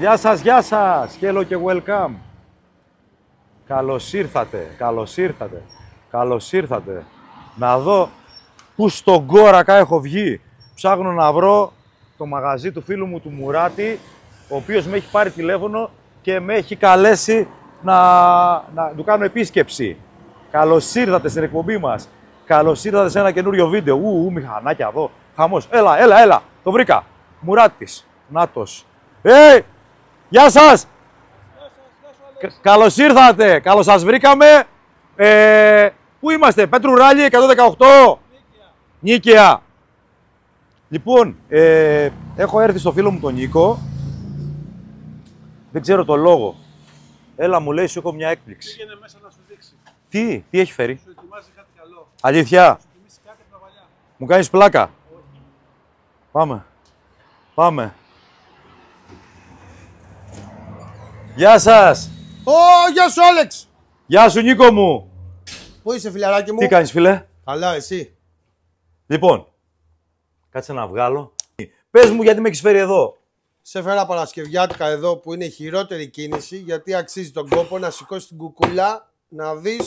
Γεια σας, γεια σας. Hello και welcome. Καλώς ήρθατε, καλώς ήρθατε, καλώς ήρθατε. Να δω πού στον κόρακα έχω βγει. Ψάχνω να βρω το μαγαζί του φίλου μου του Μουράτη, ο οποίος με έχει πάρει τηλέφωνο και με έχει καλέσει να, να του κάνω επίσκεψη. Καλώς ήρθατε στην εκπομπή μας. Καλώς ήρθατε σε ένα καινούριο βίντεο. Ου, μηχανάκια εδώ. Χαμός. Έλα, έλα, έλα. Το βρήκα. Μουράτης. Νάτος. Ε, Γεια σας! Καλώς ήρθατε, καλώς σας βρήκαμε. Ε, πού είμαστε, Πέτρου Ράλι 118. Νίκαια. Νίκαια. Λοιπόν, ε, έχω έρθει στο φίλο μου τον Νίκο. Δεν ξέρω το λόγο. Έλα μου λέει, σου έχω μια έκπληξη. Τι, τι έχει φέρει. Σου ετοιμάζει κάτι καλό. Αλήθεια. Μου κάνεις πλάκα. Πάμε. Πάμε. Γεια σας. Ω, γεια σου, Άλεξ. Γεια σου, Νίκο μου. Πού είσαι, φιλαράκι μου. Τι κάνεις, φιλέ. Καλά, εσύ. Λοιπόν, κάτσε να βγάλω. Πες μου, γιατί με έχεις φέρει εδώ. Σε φέρα Παρασκευιάτικα εδώ που είναι η χειρότερη κίνηση γιατί αξίζει τον κόπο να σηκώσει την κουκούλα να δεις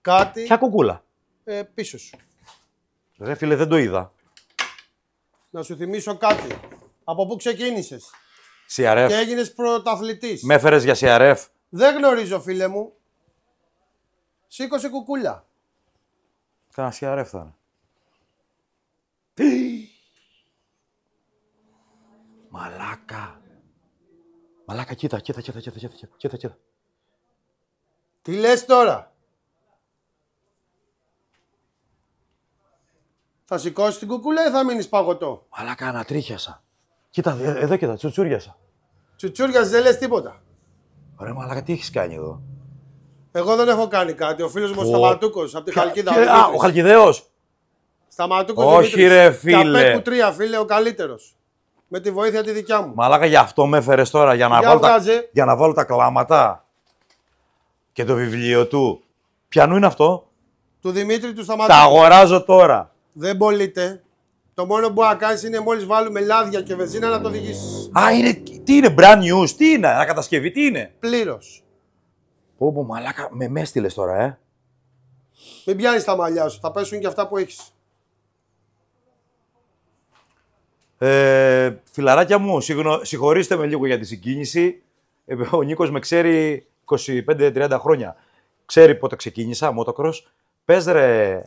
κάτι. Ποια κουκούλα. Ε, πίσω σου. Ρε φίλε, δεν το είδα. Να σου θυμίσω κάτι. Από πού ξεκίνησες. CRF. Και έγινες πρωταθλητής. Με έφερες για CRF. Δεν γνωρίζω, φίλε μου. Σήκωσε κουκούλα Κάνα CRF θα είναι. Μαλάκα. Μαλάκα, κοίτα, κοίτα, κοίτα, κοίτα, κοίτα, κοίτα, κοίτα. Τι λες τώρα. Θα σηκώσεις την κουκούλα ή θα μείνεις παγωτό. Μαλάκα, ανατρίχιασα. Κοίτα, ε, εδώ κοίτα, τσουτσούριασα. Τσουτσούριασα, δεν λες τίποτα. Ωραία, μαλάκα, τι έχεις κάνει εδώ. Εγώ δεν έχω κάνει κάτι. Ο φίλος μου ο Σταματούκο από την Χαλκίδα. Α, ο Χαλκιδαίο. Σταματούκος Όχι, ρε φίλε. Τα τρία, φίλε, ο καλύτερος. Με τη βοήθεια τη δικιά μου. Μαλάκα, γι' αυτό με έφερες τώρα. Για να, βάλω τα, κλάματα και το βιβλίο του. Πιανού είναι αυτό. Του Δημήτρη του Σταματούκου. Τα αγοράζω τώρα. Δεν πωλείται. Το μόνο που μπορεί να κάνεις είναι μόλις βάλουμε λάδια και βενζίνα να το οδηγήσει. Α, είναι, τι είναι, brand new, τι είναι, ανακατασκευή, τι είναι. Πλήρως. Πω, μαλάκα, με μέστηλε τώρα, ε. Μην πιάνεις τα μαλλιά σου, θα πέσουν και αυτά που έχεις. Ε, φιλαράκια μου, συγχωρήστε με λίγο για τη συγκίνηση. Ε, ο Νίκος με ξέρει 25-30 χρόνια. Ξέρει πότε ξεκίνησα, μότοκρος. Πες ρε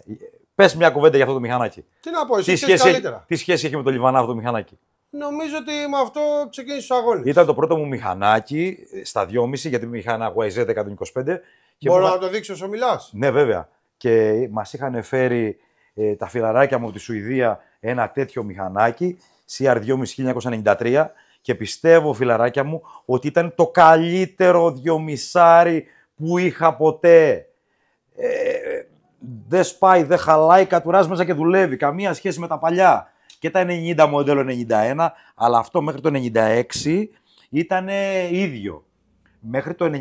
Πε μια κουβέντα για αυτό το μηχανάκι. Τι να πω, εσύ τι σχέση, καλύτερα. Τι σχέση έχει με το Λιβανά αυτό το μηχανάκι. Νομίζω ότι με αυτό ξεκίνησε ο αγώνας. Ήταν το πρώτο μου μηχανάκι ε, στα 2,5 γιατί μηχανά YZ 125. Και Μπορώ μου... να το δείξω όσο μιλάς. Ναι, βέβαια. Και μας είχαν φέρει ε, τα φιλαράκια μου από τη Σουηδία ένα τέτοιο μηχανάκι, CR2.5 1993. Και πιστεύω, φιλαράκια μου, ότι ήταν το καλύτερο δυομισάρι που είχα ποτέ. Ε, δεν σπάει, δεν χαλάει, κατουράζει μέσα και δουλεύει. Καμία σχέση με τα παλιά. Και τα 90 μοντέλο 91, αλλά αυτό μέχρι το 96 ήταν ίδιο. Μέχρι το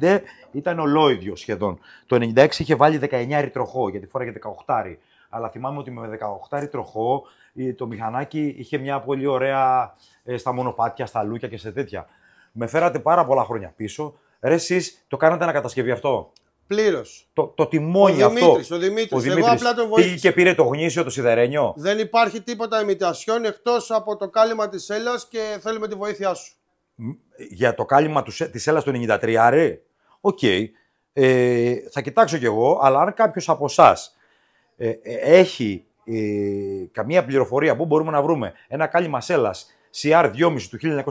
96-5 ήταν ολόιδιο σχεδόν. Το 96 είχε βάλει 19 ρητροχό γιατί φόραγε 18. Αλλά θυμάμαι ότι με 18 τροχό το μηχανάκι είχε μια πολύ ωραία ε, στα μονοπάτια, στα λούκια και σε τέτοια. Με φέρατε πάρα πολλά χρόνια πίσω. Ρε εσείς το κάνατε ανακατασκευή αυτό. Πλήρως. Το, το τιμόνι ο αυτό. ο Δημήτρης. Ο Δημήτρης Εγώ απλά τον βοήθησα. Πήγε και πήρε το γνήσιο, το σιδερένιο. Δεν υπάρχει τίποτα ημιτασιών εκτός από το κάλυμα της Έλλας και θέλουμε τη βοήθειά σου. Για το κάλυμα της Έλλας του 93, άρε. Οκ. Ε, θα κοιτάξω κι εγώ, αλλά αν κάποιος από εσάς ε, ε, έχει ε, καμία πληροφορία που μπορούμε να βρούμε ένα κάλυμα Σέλλα CR2,5 του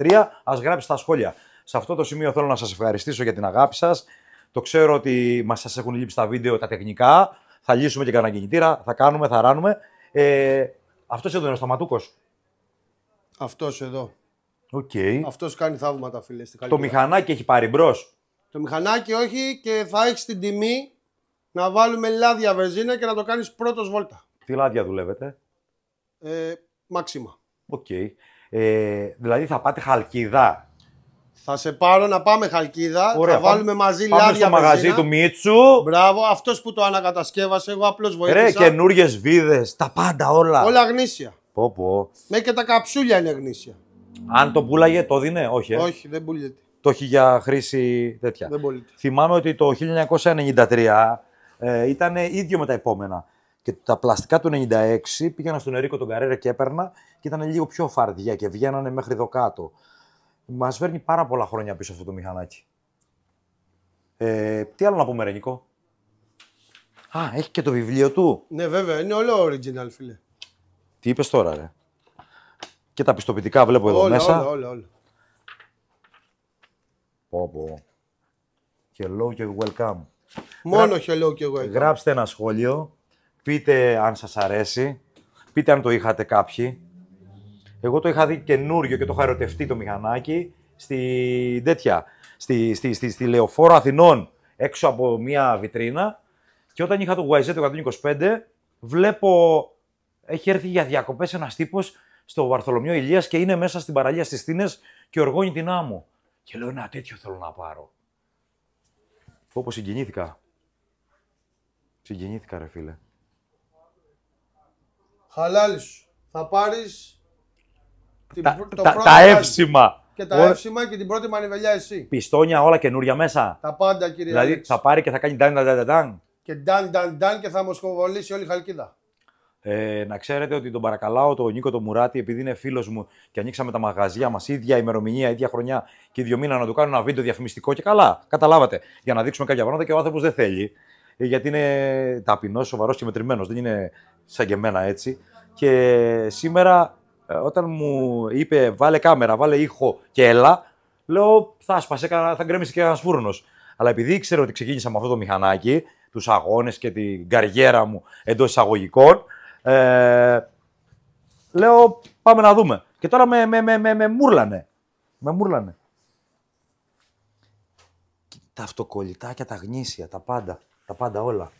1993, ας γράψει στα σχόλια. Σε αυτό το σημείο θέλω να σας ευχαριστήσω για την αγάπη σας. Το ξέρω ότι μας σας έχουν λείψει τα βίντεο, τα τεχνικά. Θα λύσουμε και κανένα κινητήρα, θα κάνουμε, θα ράνουμε. Ε, αυτός εδώ είναι ο Σταματούκος. Αυτός εδώ. Okay. Αυτός κάνει θαύματα, φίλε. Στη το μηχανάκι έχει πάρει μπρος. Το μηχανάκι όχι και θα έχεις την τιμή να βάλουμε λάδια βεζίνα και να το κάνεις πρώτος βόλτα. Τι λάδια δουλεύετε, ε, Μάξιμα. Οκ. Ε, δηλαδή θα πάτε χαλκιδά. Θα σε πάρω να πάμε χαλκίδα. Ωραία, θα βάλουμε πάμε, μαζί πάμε στο μαγαζί του Μίτσου. Μπράβο, αυτός που το ανακατασκεύασε, εγώ απλώς βοήθησα. Ρε, καινούριε βίδες, τα πάντα όλα. Όλα γνήσια. Πω, πω. Ναι, και τα καψούλια είναι γνήσια. Αν το πουλάγε, το δίνε, όχι. Ε. Όχι, δεν πουλείται. Το έχει για χρήση τέτοια. Δεν πουλείται. Θυμάμαι ότι το 1993 ε, ήταν ίδιο με τα επόμενα. Και τα πλαστικά του 96 πήγαινα στον Ερίκο τον Καρέρα και έπαιρνα και ήταν λίγο πιο φαρδιά και βγαίνανε μέχρι εδώ κάτω. Μας φέρνει πάρα πολλά χρόνια πίσω αυτό το μηχανάκι. Ε, τι άλλο να πούμε, Ρενικό. Α, έχει και το βιβλίο του. Ναι, βέβαια, είναι όλο original, φίλε. Τι είπες τώρα, ρε. Και τα πιστοποιητικά βλέπω εδώ μέσα. Όλα, όλα, όλα. Πω, πω. Hello και welcome. Μόνο Γρα... hello και welcome. Γράψτε ένα σχόλιο. Πείτε αν σας αρέσει. Πείτε αν το είχατε κάποιοι. Εγώ το είχα δει καινούριο και το είχα ερωτευτεί το μηχανάκι στη, τέτοια, στη, στη, στη, στη Λεωφόρο Αθηνών έξω από μια βιτρίνα και όταν είχα το YZ 125 βλέπω έχει έρθει για διακοπές ένας τύπος στο Βαρθολομιό Ηλίας και είναι μέσα στην παραλία στις Τίνες και οργώνει την άμμο. Και λέω ένα τέτοιο θέλω να πάρω. Όπω συγκινήθηκα. Συγκινήθηκα ρε φίλε. Χαλάλης σου. Θα πάρεις τα, το τα, τα εύσημα. Και τα Ό... εύσημα και την πρώτη μανιβελιά εσύ. Πιστόνια όλα καινούρια μέσα. Τα πάντα κύριε. Δηλαδή θα πάρει και θα κάνει νταν νταν νταν. Και νταν νταν νταν και θα μοσχοβολήσει όλη η χαλκίδα. Ε, να ξέρετε ότι τον παρακαλάω τον Νίκο τον Μουράτη, επειδή είναι φίλος μου και ανοίξαμε τα μαγαζιά μας ίδια ημερομηνία, ίδια χρονιά και δύο μήνα να του κάνω ένα βίντεο διαφημιστικό και καλά. Καταλάβατε. Για να δείξουμε κάποια πράγματα και ο άνθρωπος δεν θέλει. Ε, γιατί είναι ταπεινός, σοβαρός και μετρημένος. Δεν είναι σαν και εμένα έτσι. Και σήμερα ε, όταν μου είπε βάλε κάμερα, βάλε ήχο και έλα, λέω θα σπασε, θα γκρέμισε και ένας φούρνος. Αλλά επειδή ήξερε ότι ξεκίνησα με αυτό το μηχανάκι, τους αγώνες και την καριέρα μου εντός εισαγωγικών, ε, λέω πάμε να δούμε. Και τώρα με, με, με, με, με μούρλανε. Με μούρλανε. Τα αυτοκολλητάκια, τα γνήσια, τα πάντα. Τα πάντα όλα.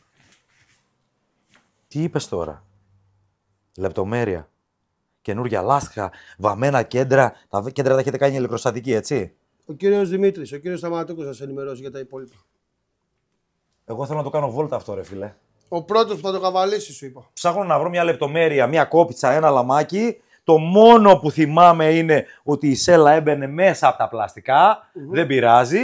Τι είπες τώρα. Λεπτομέρεια καινούργια λάσχα, βαμμένα κέντρα. Τα κέντρα τα έχετε κάνει ηλεκτροστατική, έτσι. Ο κύριος Δημήτρης, ο κύριος Σταματούκος θα σας ενημερώσει για τα υπόλοιπα. Εγώ θέλω να το κάνω βόλτα αυτό, ρε φίλε. Ο πρώτος που θα το καβαλήσει, σου είπα. Ψάχνω να βρω μια λεπτομέρεια, μια κόπιτσα, ένα λαμάκι. Το μόνο που θυμάμαι είναι ότι η σέλα έμπαινε μέσα από τα πλαστικα mm-hmm. Δεν πειράζει.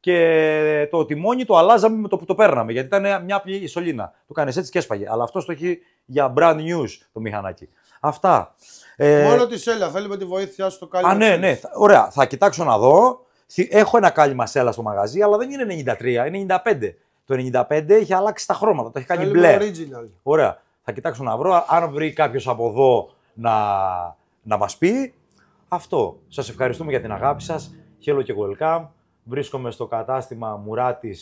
Και το τιμόνι το αλλάζαμε με το που το παίρναμε. Γιατί ήταν μια πλήρη σωλήνα. Το κάνεις έτσι και έσπαγε. Αλλά αυτός το έχει για brand news το μηχανάκι. Αυτά. Ε... Μόνο τη Σέλα, θέλουμε τη βοήθειά σου το κάλυμα. Α, ναι, ναι. Ωραία, θα κοιτάξω να δω. Έχω ένα κάλυμα Σέλα στο μαγαζί, αλλά δεν είναι 93, είναι 95. Το 95 έχει αλλάξει τα χρώματα, το έχει κάνει μπλε. Original. Ωραία. Θα κοιτάξω να βρω. Αν βρει κάποιος από εδώ να, να μας πει. Αυτό. Σας ευχαριστούμε για την αγάπη σας. Hello και welcome. Βρίσκομαι στο κατάστημα Μουράτης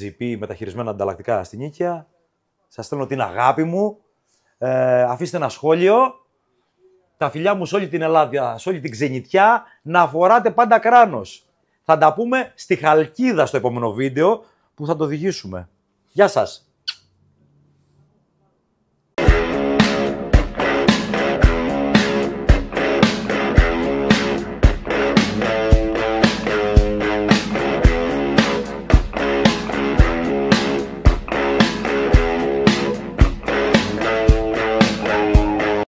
GP μεταχειρισμένα ανταλλακτικά στην Νίκαια. Σας στέλνω την αγάπη μου ε, αφήστε ένα σχόλιο. Τα φιλιά μου σε όλη την Ελλάδα, σε όλη την ξενιτιά, να φοράτε πάντα κράνος. Θα τα πούμε στη Χαλκίδα στο επόμενο βίντεο που θα το διηγήσουμε. Γεια σας.